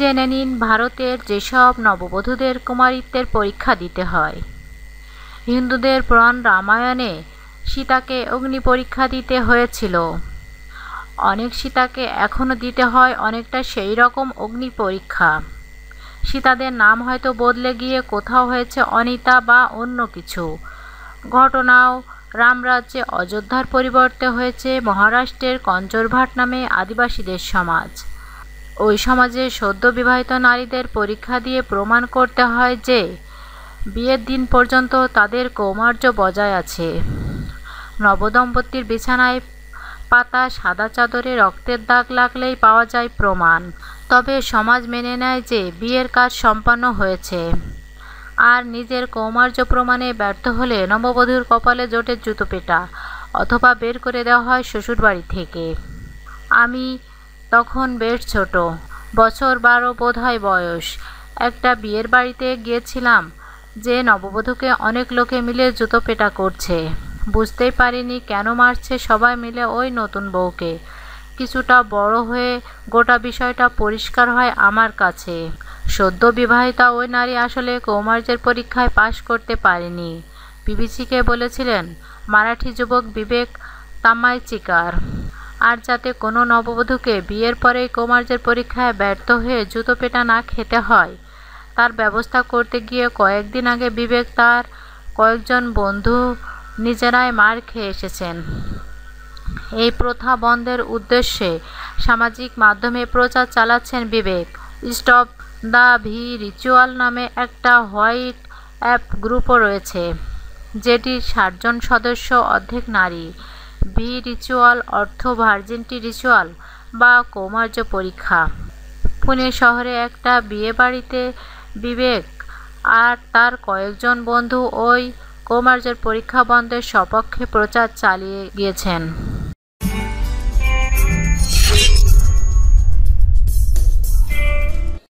জেনে নিন ভারতের যেসব নববধূদের কুমারিত্বের পরীক্ষা দিতে হয় হিন্দুদের পুরাণ রামায়ণে সীতাকে অগ্নি পরীক্ষা দিতে হয়েছিল অনেক সীতাকে এখনও দিতে হয় অনেকটা সেই রকম অগ্নি পরীক্ষা সীতাদের নাম হয়তো বদলে গিয়ে কোথাও হয়েছে অনিতা বা অন্য কিছু ঘটনাও রামরাজ্যে অযোধ্যার পরিবর্তে হয়েছে মহারাষ্ট্রের কঞ্জরভাট নামে আদিবাসীদের সমাজ ওই সমাজে সদ্য বিবাহিত নারীদের পরীক্ষা দিয়ে প্রমাণ করতে হয় যে বিয়ের দিন পর্যন্ত তাদের কৌমার্য বজায় আছে নবদম্পতির বিছানায় পাতা সাদা চাদরে রক্তের দাগ লাগলেই পাওয়া যায় প্রমাণ তবে সমাজ মেনে নেয় যে বিয়ের কাজ সম্পন্ন হয়েছে আর নিজের কৌমার্য প্রমাণে ব্যর্থ হলে নববধূর কপালে জোটের জুতো পেটা অথবা বের করে দেওয়া হয় শ্বশুরবাড়ি থেকে আমি তখন বেশ ছোট বছর বারো বোধ হয় বয়স একটা বিয়ের বাড়িতে গিয়েছিলাম যে নববধূকে অনেক লোকে মিলে জুতো পেটা করছে বুঝতেই পারিনি কেন মারছে সবাই মিলে ওই নতুন বউকে কিছুটা বড় হয়ে গোটা বিষয়টা পরিষ্কার হয় আমার কাছে সদ্য বিবাহিতা ওই নারী আসলে কৌমার্যের পরীক্ষায় পাশ করতে পারেনি বিবিসিকে বলেছিলেন মারাঠি যুবক বিবেক তামাই চিকার আর যাতে কোনো নববধূকে বিয়ের পরেই কৌমার্যের পরীক্ষায় ব্যর্থ হয়ে জুতো পেটা না খেতে হয় তার ব্যবস্থা করতে গিয়ে কয়েকদিন আগে বিবেক তার কয়েকজন বন্ধু নিজেরাই মার খেয়ে এসেছেন এই প্রথা বন্ধের উদ্দেশ্যে সামাজিক মাধ্যমে প্রচার চালাচ্ছেন Vivek stop the V ritual নামে একটা হোয়াইট অ্যাপ গ্রুপও রয়েছে যেটির ষাটজন সদস্য অর্ধেক নারী বি রিচুয়াল অর্থ ভার্জেন্টি রিচুয়াল বা কৌমার্য পরীক্ষা পুনে শহরে একটা বিয়ে বাড়িতে বিবেক আর তার কয়েকজন বন্ধু ওই কৌমার্যের পরীক্ষা বন্ধের সপক্ষে প্রচার চালিয়ে গিয়েছেন